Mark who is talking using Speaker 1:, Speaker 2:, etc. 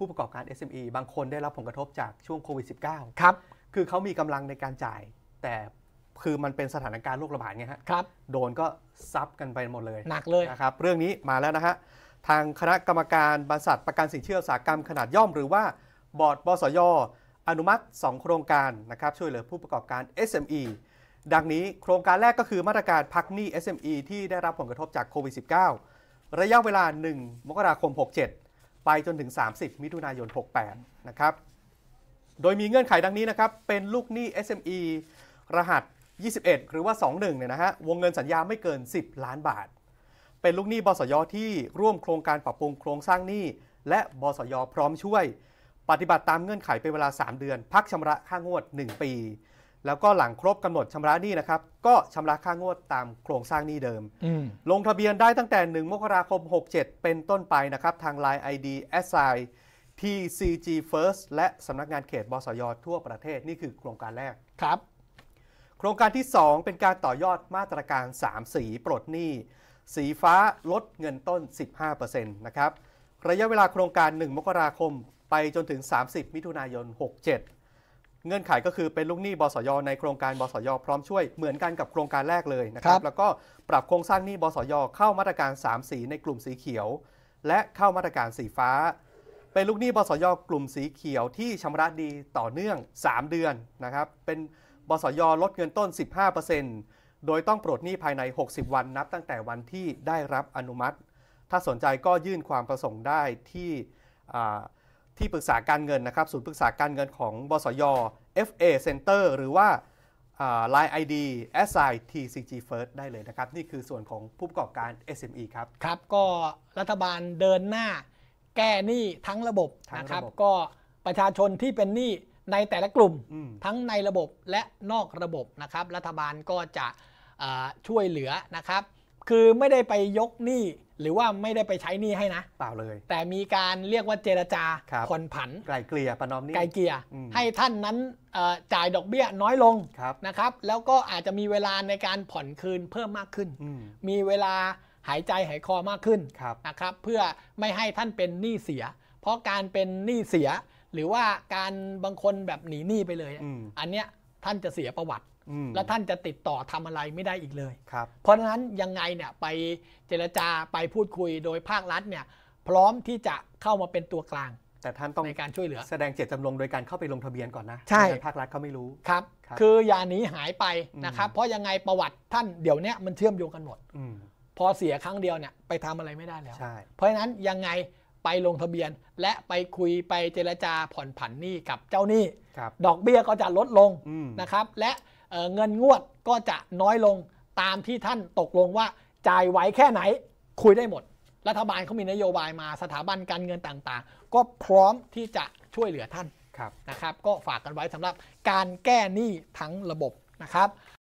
Speaker 1: ผู้ประกอบการ SME บางคนได้รับผลกระทบจากช่วงโควิด -19 ครับ คือเขามีกำลังในการจ่าย แต่คือมันเป็นสถานการณ์โรคระบาดไงฮะ ครับ โดนก็ซับกันไปหมดเลย หนักเลยนะครับ เรื่องนี้มาแล้วนะฮะ ทางคณะกรรมการบริษัทประกันสินเชื่ออุตสาหกรรมขนาดย่อม หรือว่าบอร์ดบสยอนุมัติ 2 โครงการนะครับ ช่วยเหลือผู้ประกอบการ SME ดังนี้ โครงการแรกก็คือมาตรการพักหนี้ SME ที่ได้รับผลกระทบจากโควิด -19 ระยะเวลา 1 มกราคม 67ไปจนถึง 30 มิถุนายน 68 นะครับ โดยมีเงื่อนไขดังนี้นะครับ เป็นลูกหนี้ SME รหัส 21 หรือว่า 21 เนี่ยนะฮะ วงเงินสัญญาไม่เกิน 10 ล้านบาท เป็นลูกหนี้บสยที่ร่วมโครงการปรับปรุงโครงสร้างหนี้ และบสยพร้อมช่วย ปฏิบัติตามเงื่อนไขเป็นเวลา 3 เดือน พักชำระ ค่างวด 1 ปีแล้วก็หลังครบกำหนดชำระหนี้นะครับ ก็ชำระค่างวดตามโครงสร้างหนี้เดิม ลงทะเบียนได้ตั้งแต่ 1 มกราคม 67 เป็นต้นไปนะครับ ทาง Line ID s i TCG First และสำนักงานเขตบสยทั่วประเทศ นี่คือโครงการแรกครับ โครงการที่ 2 เป็นการต่อยอดมาตรการ 3 สีปลดหนี้ สีฟ้าลดเงินต้น 15%นะครับ ระยะเวลาโครงการ 1 มกราคมไปจนถึง 30 มิถุนายน 67เงื่อนไขก็คือเป็นลูกหนี้บสยในโครงการบสยพร้อมช่วยเหมือนกันกับโครงการแรกเลยนะครับ แล้วก็ปรับโครงสร้างหนี้บสยเข้ามาตรการ 3 สีในกลุ่มสีเขียว และเข้ามาตรการสีฟ้า เป็นลูกหนี้บสยกลุ่มสีเขียวที่ชำระดีต่อเนื่อง 3 เดือนนะครับ เป็นบสยลดเงินต้น 15%โดยต้องปลดหนี้ภายใน 60 วันนับ ตั้งแต่วันที่ได้รับอนุมัติ ถ้าสนใจก็ยื่นความประสงค์ได้ที่ที่ปรึกษาการเงินนะครับศูนย์ปรึกษาการเงินของบสย FA Center หรือว่า Line ID s i t c g First ได้เลยนะครับ นี่คือส่วนของผู้ประกอบการ SME ครับ ครับก็รัฐบาลเดินหน้าแก้หนี้ทั้งระบบ
Speaker 2: นะครับ ก็ประชาชนที่เป็นหนี้ในแต่ละกลุ่มมทั้งในระบบและนอกระบบนะครับ รัฐบาลก็จะช่วยเหลือนะครับคือไม่ได้ไปยกหนี้หรือว่าไม่ได้ไปใช้หนี้ให้นะเปล่าเลย แต่มีการเรียกว่าเจรจา
Speaker 1: คผ่อนผันไกลเกลี่ยประนอมนี่ไกลเกลี่ยให้
Speaker 2: ท่านนั้นจ่ายดอกเบี้ยน้อยลงนะครับ แล้วก็อาจจะมีเวลาในการผ่อนคืนเพิ่มมากขึ้น มีเวลาหายใจหายคอมากขึ้นนะครับ เพื่อไม่ให้ท่านเป็นหนี้เสีย เพราะการเป็นหนี้เสีย หรือว่าการบางคนแบบหนีหนี้ไปเลย อันเนี้ยท่านจะเสียประวัติแล้วท่านจะติดต่อทำอะไรไม่ได้อีกเลยครับเพราะฉะนั้นยังไงเนี่ยไปเจรจาไปพูดคุยโดยภาครัฐเนี่ยพร้อมที่จะเข้ามาเป็นตัวกลาง แต่ท่านต้องในการช่วยเหลือ แสดงเจตจำนงโดยการเข้าไปลงทะเบียนก่อนนะใช่ภาครัฐเขาไม่รู้ ครับครบคืออย่าหนีหายไปนะครับ เพราะยังไงประวัติท่านเดี๋ยวนี้มันเชื่อมโยงกันหมดพอเสียครั้งเดียวเนี่ยไปทำอะไรไม่ได้แล้ว เพราะฉะนั้นยังไงไปลงทะเบียนและไปคุยไปเจรจาผ่อนผันหนี้กับเจ้าหนี้ดอกเบี้ยก็จะลดลงนะครับ และเงินงวดก็จะน้อยลงตามที่ท่านตกลงว่าจ่ายไหวแค่ไหนคุยได้หมด รัฐบาลเขามีนโยบายมาสถาบันการเงินต่างๆ ก็พร้อมที่จะช่วยเหลือท่านนะครับก็ฝากกันไว้สำหรับการแก้หนี้ทั้งระบบนะครับ